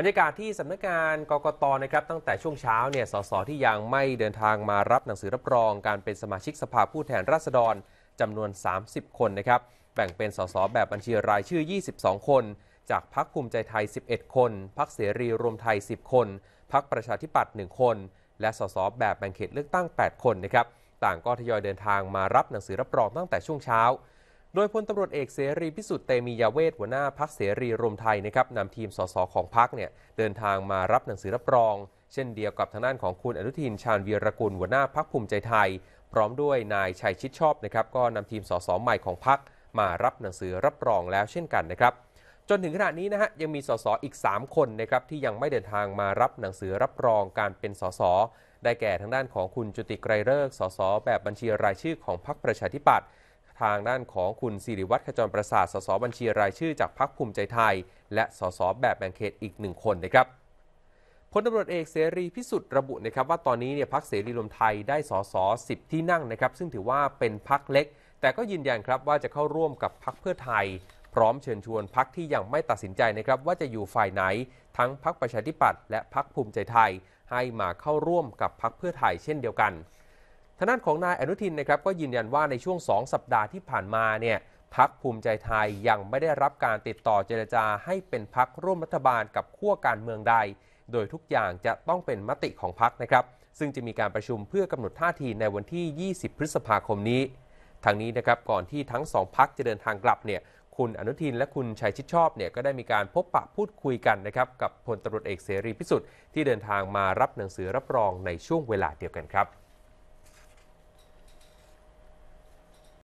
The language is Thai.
บรรยากาศที่สำนักงานกรกตนะครับตั้งแต่ช่วงเช้าเนี่ยสสที่ยังไม่เดินทางมารับหนังสือรับรอง การเป็นสมาชิกสภาผู้แทนราษฎรจำนวน 30 คนนะครับแบ่งเป็นสสแบบบัญชีรายชื่อ 22 คน จากพักภูมิใจไทย 11 คน พักเสรีรวมไทย 10 คน พักประชาธิปัตย์ 1 คนและสสแบบแบ่งเขตเลือกตั้ง 8 คนนะครับต่างก็ทยอยเดินทางมารับหนังสือรับรองตั้งแต่ช่วงเช้าโดยพลตำรวจเอกเสรีพิสุทธิ์เตมียาเวทหัวหน้าพักเสรีรวมไทยนะครับนำทีมสสของพักเนี่ยเดินทางมารับหนังสือรับรอง เช่นเดียวกับทางด้านของคุณอนุทินชาญวีรกุลหัวหน้าพักภูมิใจไทย พร้อมด้วยนายชัยชิดชอบนะครับก็นำทีมสสใหม่ของพักมารับหนังสือรับรองแล้วเช่นกันนะครับจนถึงขณะนี้นะฮะยังมีสสอีก 3 คนนะครับที่ยังไม่เดินทางมารับหนังสือรับรองการเป็นสสได้แก่ทางด้านของคุณจุติไกรเลิกสส แบบบัญชีรายชื่อของพักประชาธิปัตย์ทางด้านของคุณสิริวัตรขจรประสาทสสบัญชีรายชื่อจากพรรคภูมิใจไทย และสสแบบแบ่งเขตอีกหนึ่งคนนะครับพลตำรวจเอกเสรีพิสุทธิ์ระบุนะครับ ว่าตอนนี้เนี่ยพรรคเสรีรวมไทยได้สสสิบที่นั่งนะครับ ซึ่งถือว่าเป็นพรรคเล็ก แต่ก็ยืนยันครับว่าจะเข้าร่วมกับพรรคเพื่อไทย พร้อมเชิญชวนพักที่ยังไม่ตัดสินใจนะครับว่าจะอยู่ฝ่ายไหน ทั้งพักประชาธิปัตย์และพักภูมิใจไทย ให้มาเข้าร่วมกับพักเพื่อไทยเช่นเดียวกันทางด้านของนายอนุทินนะครับก็ยืนยันว่าในช่วง 2 สัปดาห์ที่ผ่านมาเนี่ยพักภูมิใจไทยยังไม่ได้รับการติดต่อเจรจาให้เป็นพักร่วมรัฐบาลกับขั้วการเมืองใด โดยทุกอย่างจะต้องเป็นมติของพักนะครับซึ่งจะมีการประชุมเพื่อกำหนดท่าทีในวันที่ 20 พฤษภาคมนี้ทางนี้นะครับก่อนที่ทั้งสองพักจะเดินทางกลับเนี่ยคุณอนุทินและคุณชัยชิดชอบเนี่ยก็ได้มีการพบปะพูดคุยกันนะครับกับพลตรวจเอกเสรีพิสุทธิ์ที่เดินทางมารับหนังสือรับรองในช่วงเวลาเดียวกันครับ